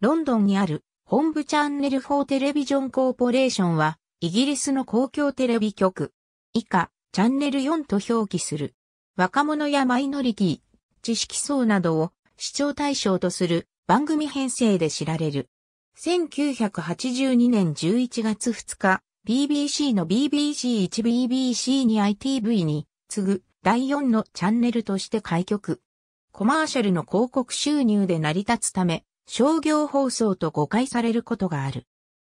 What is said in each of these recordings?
ロンドンにある本部チャンネル4テレビジョンコーポレーションは、イギリスの公共テレビ局。以下、チャンネル4と表記する。若者やマイノリティ、知識層などを視聴対象とする番組編成で知られる。1982年11月2日、BBC の BBC1BBC2ITV に次ぐ第4のチャンネルとして開局。コマーシャルの広告収入で成り立つため、商業放送と誤解されることがある。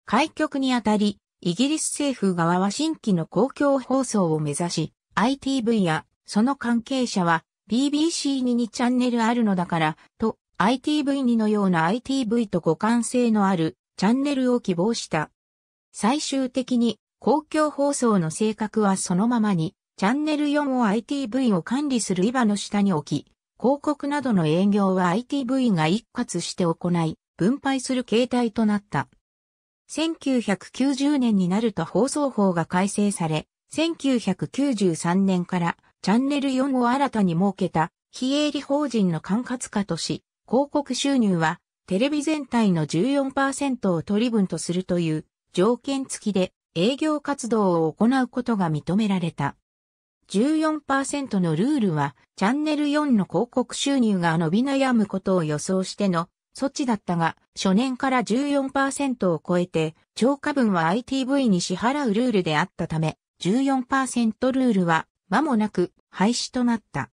開局にあたり、イギリス政府側は新規の公共放送を目指し、ITV やその関係者は BBC に2チャンネルあるのだから、と ITV2 のような ITV と互換性のあるチャンネルを希望した。最終的に公共放送の性格はそのままに、チャンネル4を ITV を管理するイバの下に置き、広告などの営業は ITV が一括して行い、分配する形態となった。1990年になると放送法が改正され、1993年からチャンネル4を新たに設けた非営利法人の管轄下とし、広告収入はテレビ全体の14%を取り分とするという条件付きで営業活動を行うことが認められた。14%のルールは、チャンネル4の広告収入が伸び悩むことを予想しての措置だったが、初年から14%を超えて、超過分は ITV に支払うルールであったため、14%ルールは、間もなく廃止となった。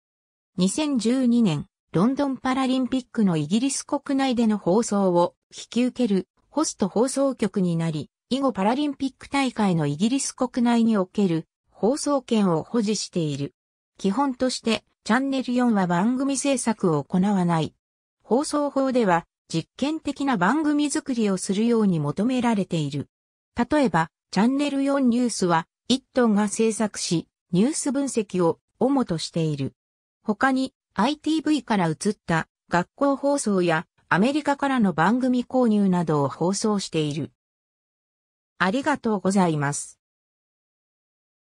2012年、ロンドンパラリンピックのイギリス国内での放送を引き受けるホスト放送局になり、以後パラリンピック大会のイギリス国内における放送権を保持している。基本として、チャンネル4は番組制作を行わない。放送法では、実験的な番組作りをするように求められている。例えば、チャンネル4ニュースは、1トンが制作し、ニュース分析を主としている。他に、ITV から移った学校放送やアメリカからの番組購入などを放送している。ありがとうございます。